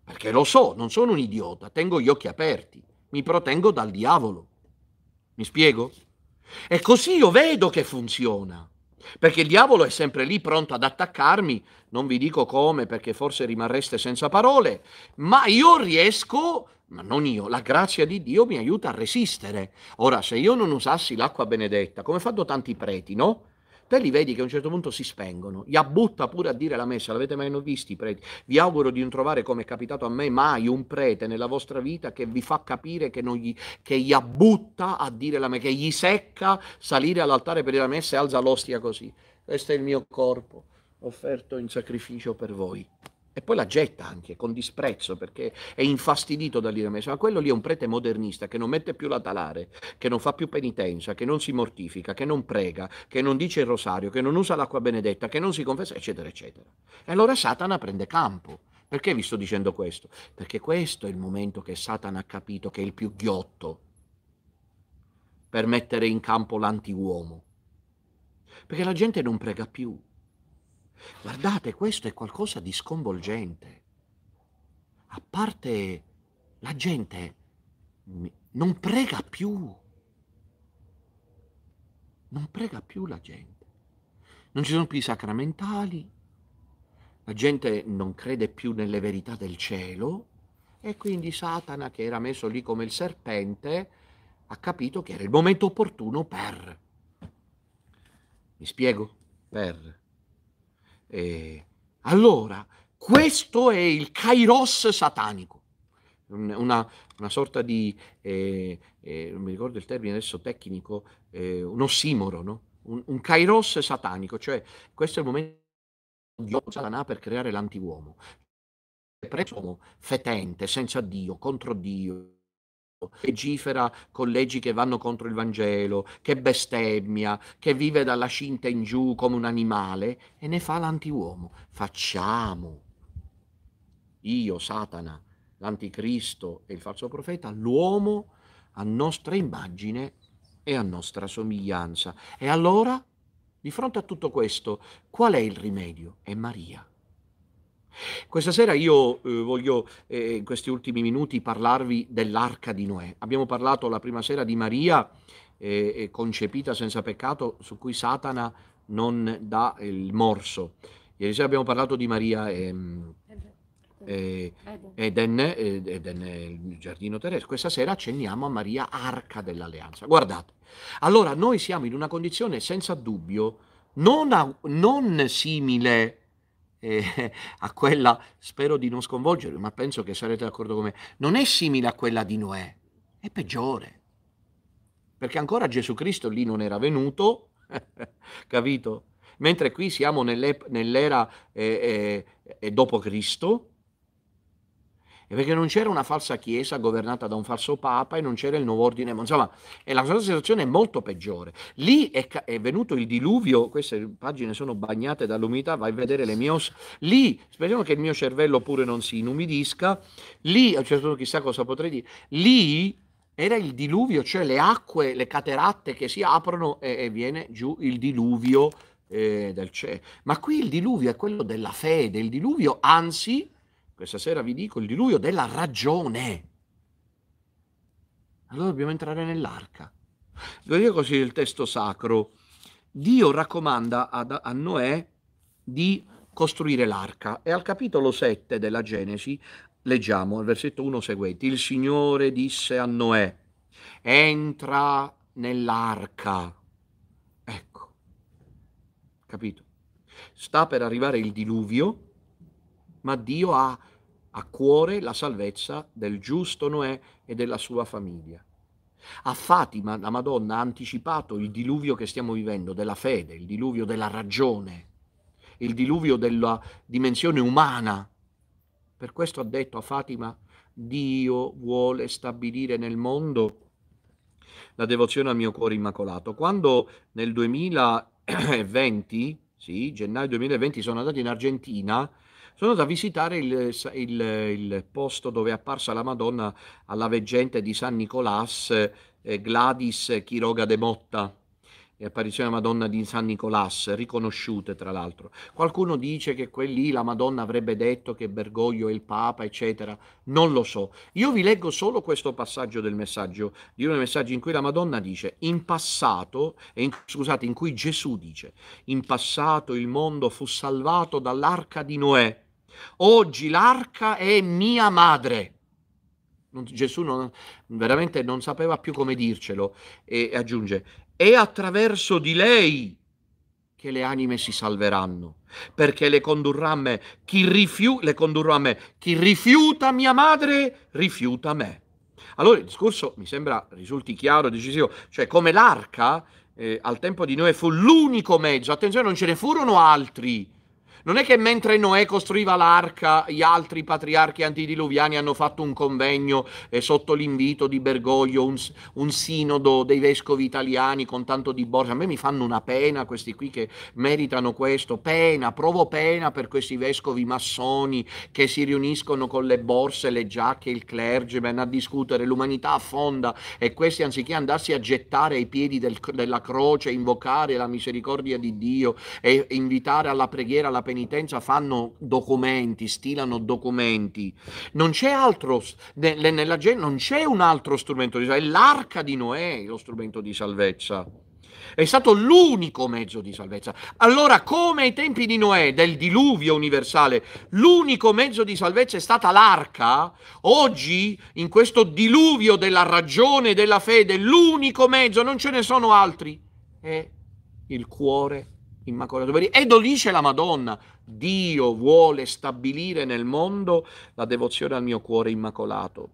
perché lo so, non sono un idiota, tengo gli occhi aperti, mi proteggo dal diavolo. Mi spiego? E così io vedo che funziona. Perché il diavolo è sempre lì pronto ad attaccarmi, non vi dico come perché forse rimarreste senza parole, ma io riesco ma non io, la grazia di Dio mi aiuta a resistere. Ora, se io non usassi l'acqua benedetta, come fanno tanti preti, no? Te li vedi che a un certo punto si spengono, gli abbutta pure a dire la messa, l'avete mai non visto i preti? Vi auguro di non trovare, come è capitato a me, mai un prete nella vostra vita che vi fa capire che, gli, che gli abbutta a dire la messa, che gli secca salire all'altare per dire la messa e alza l'ostia così. Questo è il mio corpo, offerto in sacrificio per voi e poi la getta anche con disprezzo perché è infastidito dall'ira messa. Ma quello lì è un prete modernista che non mette più la talare, che non fa più penitenza, che non si mortifica, che non prega, che non dice il rosario, che non usa l'acqua benedetta, che non si confessa, eccetera, eccetera. E allora Satana prende campo. Perché vi sto dicendo questo? Perché questo è il momento che Satana ha capito che è il più ghiotto per mettere in campo l'antiuomo. Perché la gente non prega più Guardate, questo è qualcosa di sconvolgente. A parte la gente non prega più. Non prega più la gente. Non ci sono più i sacramentali, la gente non crede più nelle verità del cielo e quindi Satana, che era messo lì come il serpente, ha capito che era il momento opportuno per... Mi spiego? Per eh, allora, questo è il kairos satanico, una, una sorta di, eh, eh, non mi ricordo il termine adesso tecnico, eh, un ossimoro, no? un, un kairos satanico, cioè questo è il momento di Satanà per creare l'antiuomo. Preso fetente, senza Dio, contro Dio, legifera con leggi che vanno contro il Vangelo, che bestemmia, che vive dalla cinta in giù come un animale e ne fa l'antiuomo. Facciamo. Io, Satana, l'anticristo e il falso profeta, l'uomo a nostra immagine e a nostra somiglianza. E allora, di fronte a tutto questo, qual è il rimedio? È Maria. Questa sera io eh, voglio eh, in questi ultimi minuti parlarvi dell'arca di Noè. Abbiamo parlato la prima sera di Maria eh, concepita senza peccato su cui Satana non dà il morso. Ieri sera abbiamo parlato di Maria ehm, eh, Eden, eh, Eden, il giardino terrestre. Questa sera accenniamo a Maria Arca dell'Alleanza. Guardate, allora noi siamo in una condizione senza dubbio non, non simile eh, a quella, spero di non sconvolgervi, ma penso che sarete d'accordo con me, non è simile a quella di Noè, è peggiore, perché ancora Gesù Cristo lì non era venuto, capito? Mentre qui siamo nell'era eh, eh, eh, dopo Cristo, e perché non c'era una falsa chiesa governata da un falso papa e non c'era il nuovo ordine, insomma, e la situazione è molto peggiore. Lì è, è venuto il diluvio, queste pagine sono bagnate dall'umidità, vai a vedere le mie os- lì, speriamo che il mio cervello pure non si inumidisca, lì, a un certo punto chissà cosa potrei dire, lì era il diluvio, cioè le acque, le cateratte che si aprono e, e viene giù il diluvio eh, del Ma qui il diluvio è quello della fede, il diluvio anzi questa sera vi dico il diluvio della ragione. Allora dobbiamo entrare nell'arca. Lo dico così il testo sacro. Dio raccomanda ad, a Noè di costruire l'arca e al capitolo 7 della Genesi leggiamo al versetto 1 seguente. Il Signore disse a Noè, entra nell'arca. Ecco, capito? Sta per arrivare il diluvio, ma Dio ha a cuore la salvezza del giusto Noè e della sua famiglia. A Fatima la Madonna ha anticipato il diluvio che stiamo vivendo della fede, il diluvio della ragione, il diluvio della dimensione umana. Per questo ha detto a Fatima, Dio vuole stabilire nel mondo la devozione al mio cuore immacolato. Quando nel 2020, sì, gennaio 2020 sono andato in Argentina, sono andato a visitare il, il, il posto dove è apparsa la Madonna alla veggente di San Nicolas, eh, Gladys Chiroga de Motta e apparizione della Madonna di San Nicolas, riconosciute tra l'altro. Qualcuno dice che quelli la Madonna avrebbe detto che Bergoglio è il Papa, eccetera. Non lo so. Io vi leggo solo questo passaggio del messaggio, di uno dei messaggi in cui la Madonna dice, in passato, in, scusate, in cui Gesù dice, in passato il mondo fu salvato dall'arca di Noè Oggi l'arca è mia madre. Non, Gesù non, veramente non sapeva più come dircelo e aggiunge, è attraverso di lei che le anime si salveranno, perché le condurrà a me. Chi, rifiu- le condurrà a me. Chi rifiuta mia madre, rifiuta me. Allora il discorso mi sembra risulti chiaro decisivo, cioè come l'arca eh, al tempo di Noè fu l'unico mezzo, attenzione non ce ne furono altri non è che mentre Noè costruiva l'arca, gli altri patriarchi antidiluviani hanno fatto un convegno eh, sotto l'invito di Bergoglio, un, un, sinodo dei vescovi italiani con tanto di borsa. A me mi fanno una pena questi qui che meritano questo. Pena, provo pena per questi vescovi massoni che si riuniscono con le borse, le giacche, il clergyman a discutere. L'umanità affonda e questi anziché andarsi a gettare ai piedi del, della croce, invocare la misericordia di Dio e invitare alla preghiera, la penitenza, penitenza fanno documenti, stilano documenti, non c'è altro, nella, non c'è un altro strumento di salvezza, è l'arca di Noè lo strumento di salvezza. È stato l'unico mezzo di salvezza. Allora, come ai tempi di Noè, del diluvio universale, l'unico mezzo di salvezza è stata l'arca, oggi, in questo diluvio della ragione e della fede, l'unico mezzo, non ce ne sono altri, è il cuore Immacolata. E lo dice la Madonna, Dio vuole stabilire nel mondo la devozione al mio cuore immacolato.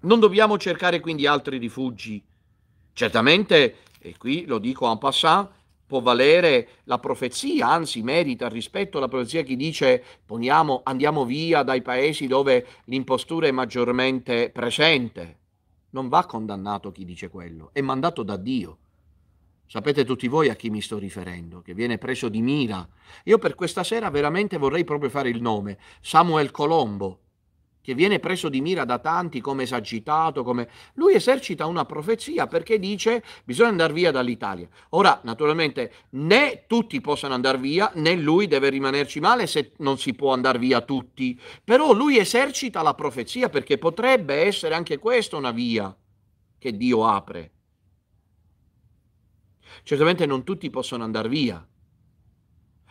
Non dobbiamo cercare quindi altri rifugi. Certamente, e qui lo dico en passant, può valere la profezia, anzi merita rispetto alla profezia che dice poniamo, andiamo via dai paesi dove l'impostura è maggiormente presente. Non va condannato chi dice quello, è mandato da Dio. Sapete tutti voi a chi mi sto riferendo, che viene preso di mira. Io per questa sera veramente vorrei proprio fare il nome, Samuel Colombo, che viene preso di mira da tanti come esagitato, come... Lui esercita una profezia perché dice bisogna andare via dall'Italia. Ora, naturalmente, né tutti possono andare via, né lui deve rimanerci male se non si può andare via tutti. Però lui esercita la profezia perché potrebbe essere anche questa una via che Dio apre. Certamente non tutti possono andare via.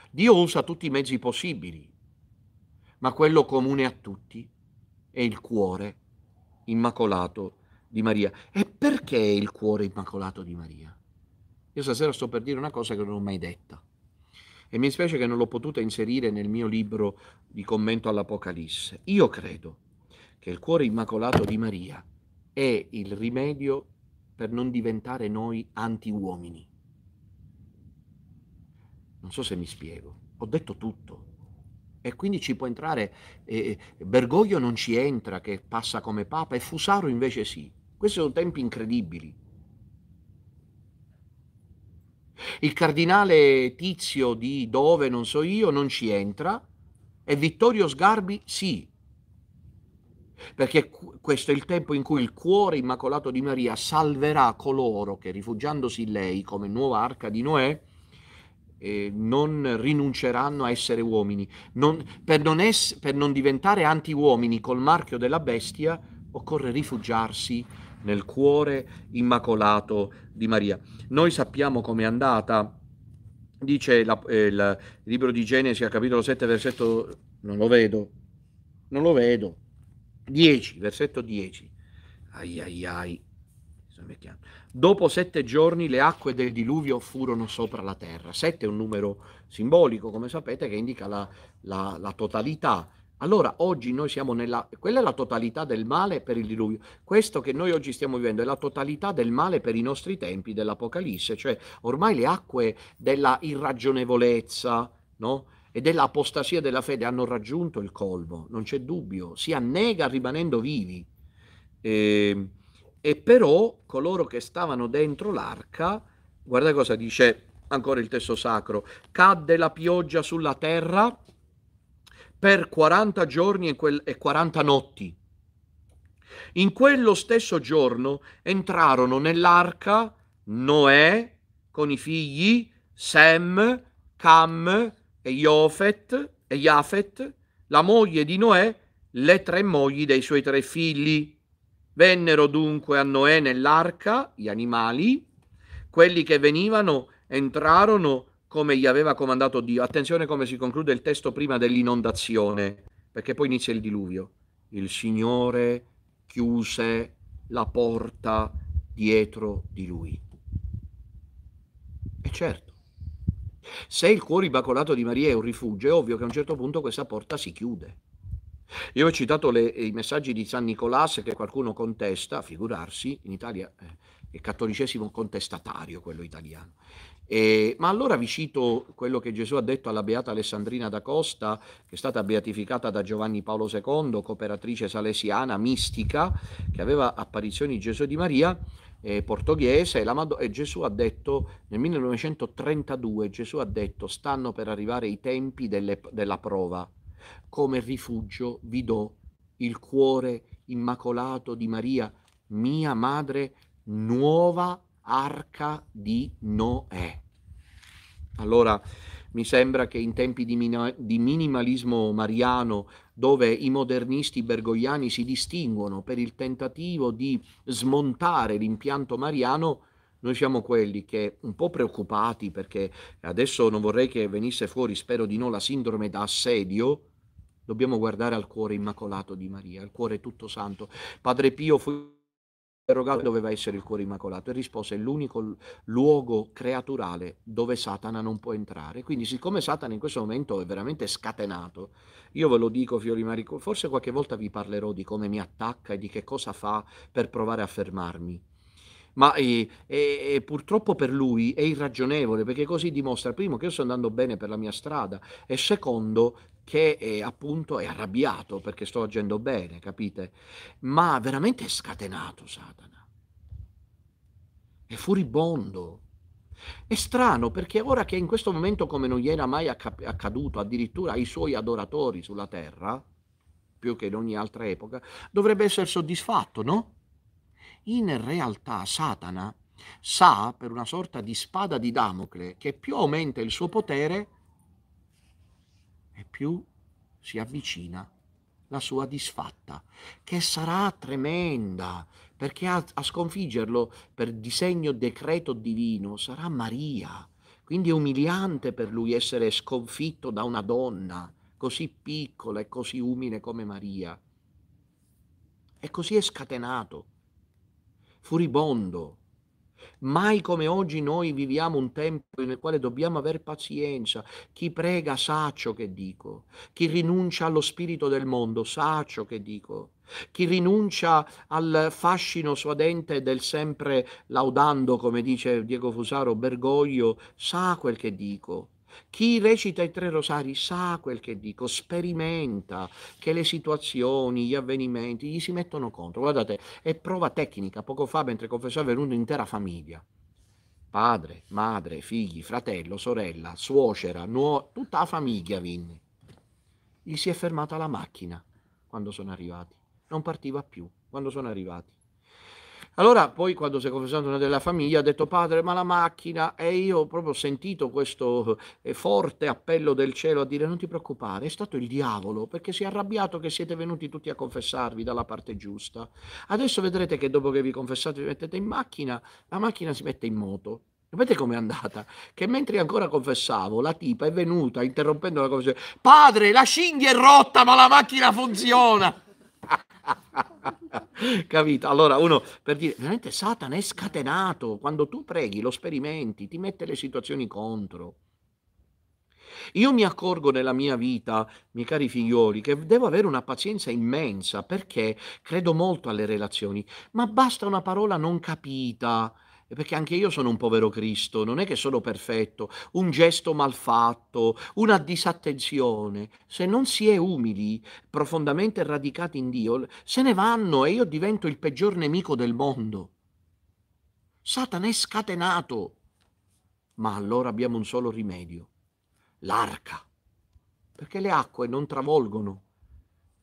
Dio usa tutti i mezzi possibili, ma quello comune a tutti è il cuore immacolato di Maria. E perché il cuore immacolato di Maria? Io stasera sto per dire una cosa che non ho mai detta e mi spiace che non l'ho potuta inserire nel mio libro di commento all'Apocalisse. Io credo che il cuore immacolato di Maria è il rimedio per non diventare noi anti-uomini. Non so se mi spiego. Ho detto tutto. E quindi ci può entrare, eh, Bergoglio non ci entra che passa come papa e Fusaro invece sì. Questi sono tempi incredibili. Il cardinale Tizio di dove, non so io, non ci entra e Vittorio Sgarbi sì. Perché questo è il tempo in cui il cuore immacolato di Maria salverà coloro che rifugiandosi in lei come nuova arca di Noè eh, non rinunceranno a essere uomini. Non, per, non es, per non diventare anti-uomini col marchio della bestia occorre rifugiarsi nel cuore immacolato di Maria. Noi sappiamo com'è andata, dice la, eh, il libro di Genesi capitolo 7, versetto, non lo vedo, non lo vedo, 10, versetto 10. Ai ai ai, Dopo sette giorni le acque del diluvio furono sopra la terra. Sette è un numero simbolico, come sapete, che indica la, la, la totalità. Allora oggi noi siamo nella... quella è la totalità del male per il diluvio. Questo che noi oggi stiamo vivendo è la totalità del male per i nostri tempi dell'Apocalisse, cioè ormai le acque della irragionevolezza, no? e dell'apostasia della fede hanno raggiunto il colmo, non c'è dubbio, si annega rimanendo vivi. E ehm, e però coloro che stavano dentro l'arca, guarda cosa dice ancora il testo sacro, cadde la pioggia sulla terra per 40 giorni e 40 notti. In quello stesso giorno entrarono nell'arca Noè con i figli Sem, Cam e Iofet e Iafet, la moglie di Noè, le tre mogli dei suoi tre figli. Vennero dunque a Noè nell'arca gli animali, quelli che venivano entrarono come gli aveva comandato Dio. Attenzione come si conclude il testo prima dell'inondazione, perché poi inizia il diluvio. Il Signore chiuse la porta dietro di lui. E certo, se il cuore bacolato di Maria è un rifugio, è ovvio che a un certo punto questa porta si chiude. Io ho citato le, i messaggi di San Nicolás che qualcuno contesta, figurarsi, in Italia eh, è cattolicesimo contestatario quello italiano. Eh, ma allora vi cito quello che Gesù ha detto alla beata Alessandrina da Costa, che è stata beatificata da Giovanni Paolo II, cooperatrice salesiana mistica, che aveva apparizioni di Gesù di Maria, eh, portoghese, e, Mad- e Gesù ha detto nel 1932, Gesù ha detto stanno per arrivare i tempi delle, della prova come rifugio vi do il cuore immacolato di Maria, mia madre, nuova arca di Noè. Allora, mi sembra che in tempi di, min- di, minimalismo mariano, dove i modernisti bergogliani si distinguono per il tentativo di smontare l'impianto mariano, noi siamo quelli che, un po' preoccupati, perché adesso non vorrei che venisse fuori, spero di no, la sindrome da assedio, Dobbiamo guardare al cuore immacolato di Maria, al cuore tutto santo. Padre Pio fu interrogato doveva essere il cuore immacolato e rispose è l'unico luogo creaturale dove Satana non può entrare. Quindi siccome Satana in questo momento è veramente scatenato, io ve lo dico Fiori Marico, forse qualche volta vi parlerò di come mi attacca e di che cosa fa per provare a fermarmi ma eh, eh, purtroppo per lui è irragionevole perché così dimostra, primo, che io sto andando bene per la mia strada e secondo che è, eh, appunto è arrabbiato perché sto agendo bene, capite? Ma veramente è scatenato Satana, è furibondo. È strano perché ora che in questo momento, come non gli era mai accaduto, addirittura ai suoi adoratori sulla terra, più che in ogni altra epoca, dovrebbe essere soddisfatto, no? in realtà Satana sa per una sorta di spada di Damocle che più aumenta il suo potere e più si avvicina la sua disfatta, che sarà tremenda, perché a, a sconfiggerlo per disegno decreto divino sarà Maria. Quindi è umiliante per lui essere sconfitto da una donna così piccola e così umile come Maria. E così è scatenato furibondo. Mai come oggi noi viviamo un tempo nel quale dobbiamo avere pazienza. Chi prega sa ciò che dico. Chi rinuncia allo spirito del mondo sa ciò che dico. Chi rinuncia al fascino suadente del sempre laudando, come dice Diego Fusaro Bergoglio, sa quel che dico. Chi recita i tre rosari sa quel che dico, sperimenta che le situazioni, gli avvenimenti gli si mettono contro. Guardate, è prova tecnica. Poco fa, mentre confessavo, è venuta un'intera famiglia. Padre, madre, figli, fratello, sorella, suocera, nuo- tutta la famiglia vinni. Gli si è fermata la macchina quando sono arrivati. Non partiva più quando sono arrivati allora poi quando si è confessato una della famiglia ha detto padre ma la macchina e io ho proprio sentito questo eh, forte appello del cielo a dire non ti preoccupare è stato il diavolo perché si è arrabbiato che siete venuti tutti a confessarvi dalla parte giusta. Adesso vedrete che dopo che vi confessate vi mettete in macchina la macchina si mette in moto. Sapete com'è andata? Che mentre ancora confessavo, la tipa è venuta interrompendo la confessione. Padre, la cinghia è rotta, ma la macchina funziona! Capito? Allora uno per dire, veramente Satana è scatenato, quando tu preghi lo sperimenti, ti mette le situazioni contro. Io mi accorgo nella mia vita, miei cari figlioli, che devo avere una pazienza immensa perché credo molto alle relazioni, ma basta una parola non capita perché anche io sono un povero Cristo, non è che sono perfetto, un gesto mal fatto, una disattenzione, se non si è umili, profondamente radicati in Dio, se ne vanno e io divento il peggior nemico del mondo. Satana è scatenato, ma allora abbiamo un solo rimedio, l'arca, perché le acque non travolgono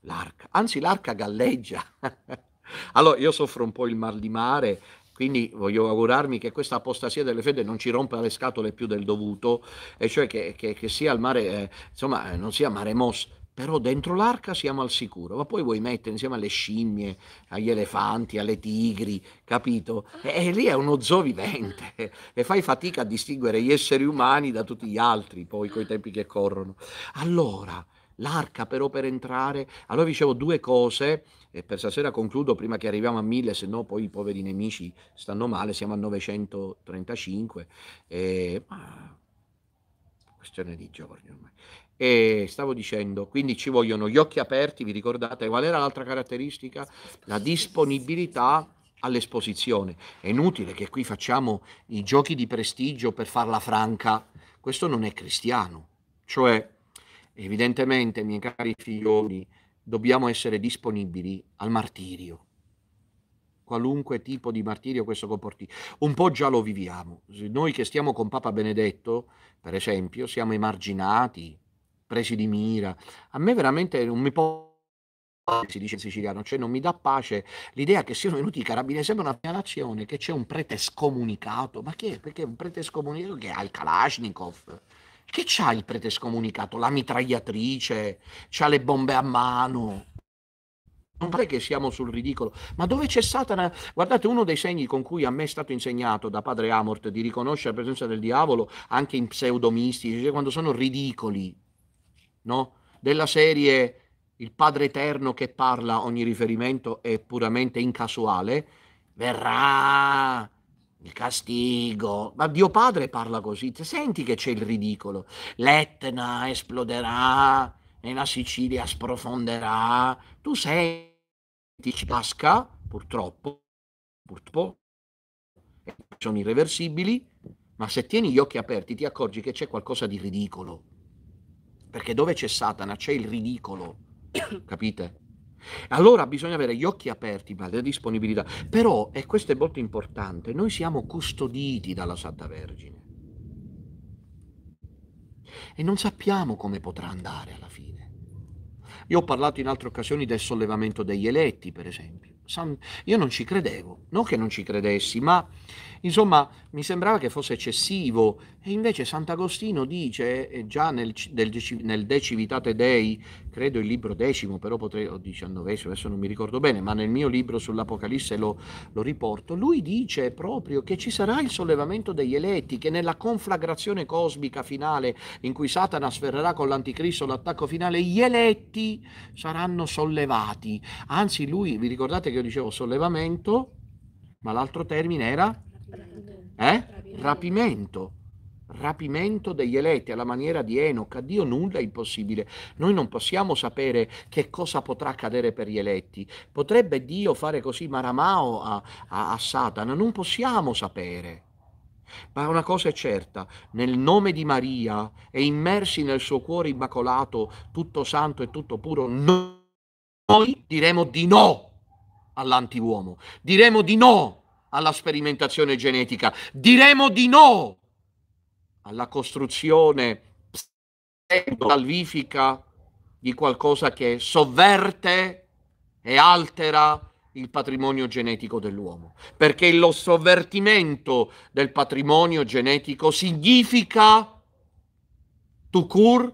l'arca, anzi l'arca galleggia. allora io soffro un po' il mal di mare quindi voglio augurarmi che questa apostasia delle fede non ci rompa le scatole più del dovuto, e cioè che, che, che sia il mare, eh, insomma, eh, non sia mare mos, però dentro l'arca siamo al sicuro, ma poi vuoi mettere insieme alle scimmie, agli elefanti, alle tigri, capito? E, e lì è uno zoo vivente e fai fatica a distinguere gli esseri umani da tutti gli altri, poi coi tempi che corrono. Allora, l'arca però per entrare, allora dicevo due cose e per stasera concludo prima che arriviamo a 1000, se no poi i poveri nemici stanno male, siamo a 935, e, ah, questione di giorni ormai. E stavo dicendo, quindi ci vogliono gli occhi aperti, vi ricordate qual era l'altra caratteristica? La disponibilità all'esposizione. È inutile che qui facciamo i giochi di prestigio per farla franca, questo non è cristiano, cioè evidentemente, miei cari figlioli, dobbiamo essere disponibili al martirio, qualunque tipo di martirio questo comporti. Un po' già lo viviamo. Noi che stiamo con Papa Benedetto, per esempio, siamo emarginati, presi di mira. A me veramente non mi può si dice in siciliano, cioè non mi dà pace l'idea che siano venuti i carabinieri, sembra una segnalazione che c'è un prete scomunicato, ma chi è? Perché un prete scomunicato che ha il Kalashnikov? Che c'ha il prete scomunicato? La mitragliatrice, c'ha le bombe a mano. Non pare che siamo sul ridicolo, ma dove c'è Satana? Guardate, uno dei segni con cui a me è stato insegnato da padre Amort di riconoscere la presenza del diavolo anche in pseudomistici, cioè quando sono ridicoli, no? Della serie il Padre Eterno che parla, ogni riferimento è puramente incasuale, verrà il castigo. Ma Dio Padre parla così. Senti che c'è il ridicolo. L'Etna esploderà e la Sicilia sprofonderà. Tu senti, ci casca, purtroppo, purtroppo, sono irreversibili, ma se tieni gli occhi aperti ti accorgi che c'è qualcosa di ridicolo. Perché dove c'è Satana c'è il ridicolo, capite? Allora bisogna avere gli occhi aperti, ma la disponibilità. Però, e questo è molto importante, noi siamo custoditi dalla Santa Vergine. E non sappiamo come potrà andare alla fine. Io ho parlato in altre occasioni del sollevamento degli eletti, per esempio. San... Io non ci credevo, non che non ci credessi, ma Insomma, mi sembrava che fosse eccessivo e invece Sant'Agostino dice, eh, già nel, del, nel Decivitate Dei, credo il libro decimo, però potrei, o diciannovesimo, adesso non mi ricordo bene, ma nel mio libro sull'Apocalisse lo, lo riporto, lui dice proprio che ci sarà il sollevamento degli eletti, che nella conflagrazione cosmica finale in cui Satana sferrerà con l'anticristo l'attacco finale, gli eletti saranno sollevati. Anzi, lui, vi ricordate che io dicevo sollevamento, ma l'altro termine era eh? Rapimento. Rapimento degli eletti alla maniera di Enoch. A Dio nulla è impossibile. Noi non possiamo sapere che cosa potrà accadere per gli eletti. Potrebbe Dio fare così Maramao a, a, a Satana? Non possiamo sapere. Ma una cosa è certa, nel nome di Maria e immersi nel suo cuore immacolato, tutto santo e tutto puro, noi diremo di no all'antiuomo, diremo di no alla sperimentazione genetica, diremo di no alla costruzione salvifica di qualcosa che sovverte e altera il patrimonio genetico dell'uomo, perché lo sovvertimento del patrimonio genetico significa, tu cur,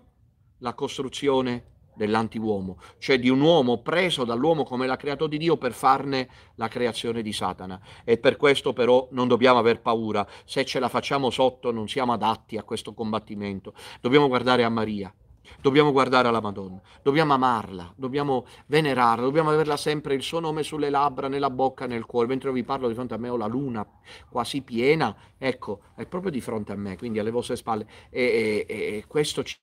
la costruzione dell'antiuomo, cioè di un uomo preso dall'uomo come l'ha creato di Dio per farne la creazione di Satana. E per questo però non dobbiamo aver paura, se ce la facciamo sotto non siamo adatti a questo combattimento, dobbiamo guardare a Maria. Dobbiamo guardare alla Madonna, dobbiamo amarla, dobbiamo venerarla, dobbiamo averla sempre il suo nome sulle labbra, nella bocca, nel cuore. Mentre io vi parlo di fronte a me ho la luna quasi piena, ecco, è proprio di fronte a me, quindi alle vostre spalle. e, e, e questo ci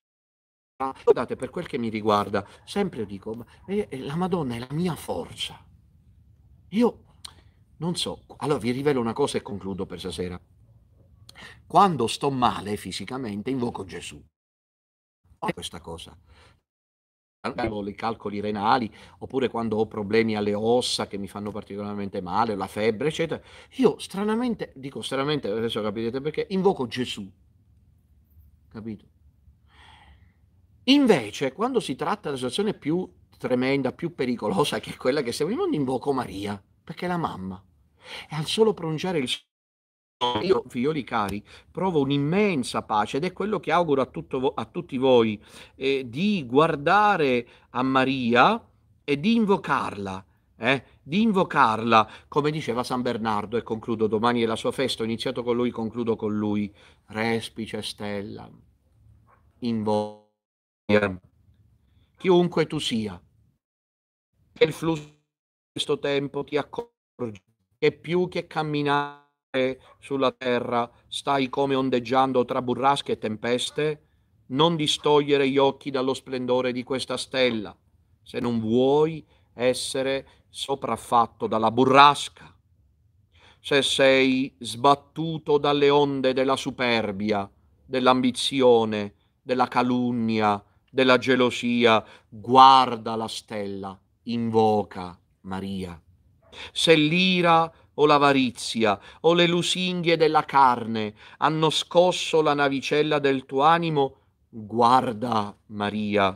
Guardate, per quel che mi riguarda, sempre dico, eh, eh, la Madonna è la mia forza. Io non so, allora vi rivelo una cosa e concludo per stasera. Quando sto male fisicamente invoco Gesù. È questa cosa. Ho i calcoli renali, oppure quando ho problemi alle ossa che mi fanno particolarmente male, la febbre, eccetera. Io stranamente, dico stranamente, adesso capirete perché, invoco Gesù. Capito? Invece, quando si tratta della situazione più tremenda, più pericolosa che è quella che stiamo vivendo, invoco Maria, perché è la mamma. E al solo pronunciare il io, figlioli cari, provo un'immensa pace ed è quello che auguro a, tutto, a tutti voi, eh, di guardare a Maria e di invocarla, eh, di invocarla, come diceva San Bernardo, e concludo, domani è la sua festa, ho iniziato con lui, concludo con lui, respice cioè stella, invoca chiunque tu sia, che il flusso di questo tempo ti accorgi che più che camminare sulla terra stai come ondeggiando tra burrasche e tempeste, non distogliere gli occhi dallo splendore di questa stella, se non vuoi essere sopraffatto dalla burrasca. Se sei sbattuto dalle onde della superbia, dell'ambizione, della calunnia, della gelosia, guarda la stella, invoca Maria. Se l'ira o l'avarizia o le lusinghe della carne hanno scosso la navicella del tuo animo, guarda Maria.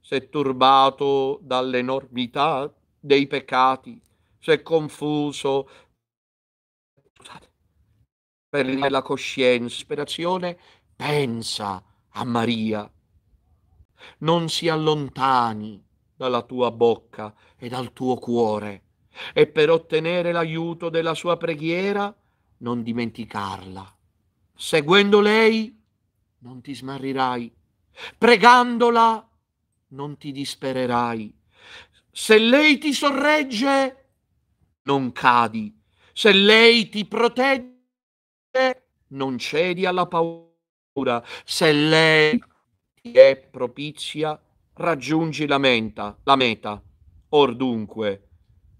Se turbato dall'enormità dei peccati, se confuso per la coscienza, pensa a Maria non si allontani dalla tua bocca e dal tuo cuore, e per ottenere l'aiuto della sua preghiera non dimenticarla. Seguendo lei non ti smarrirai, pregandola non ti dispererai. Se lei ti sorregge, non cadi. Se lei ti protegge, non cedi alla paura. Se lei ti è propizia, raggiungi la, menta, la meta. Or dunque,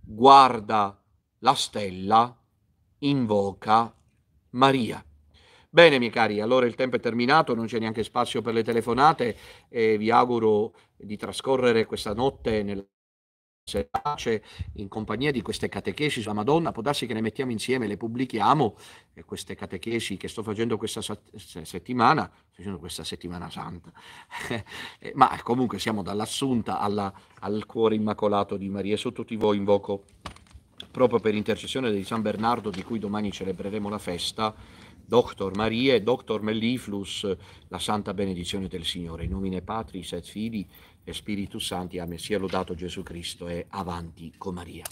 guarda la stella, invoca Maria. Bene, miei cari, allora il tempo è terminato, non c'è neanche spazio per le telefonate e vi auguro di trascorrere questa notte nella se pace in compagnia di queste catechesi sulla Madonna, può darsi che ne mettiamo insieme, le pubblichiamo, queste catechesi che sto facendo questa settimana, facendo questa settimana santa, eh, ma comunque siamo dall'assunta alla, al cuore immacolato di Maria. Su tutti voi invoco, proprio per intercessione di San Bernardo, di cui domani celebreremo la festa, Doctor Maria e Doctor Melliflus, la santa benedizione del Signore, in nomine Patris et Filii, e Spiritus Santi. Amen. Sia lodato Gesù Cristo e avanti con Maria.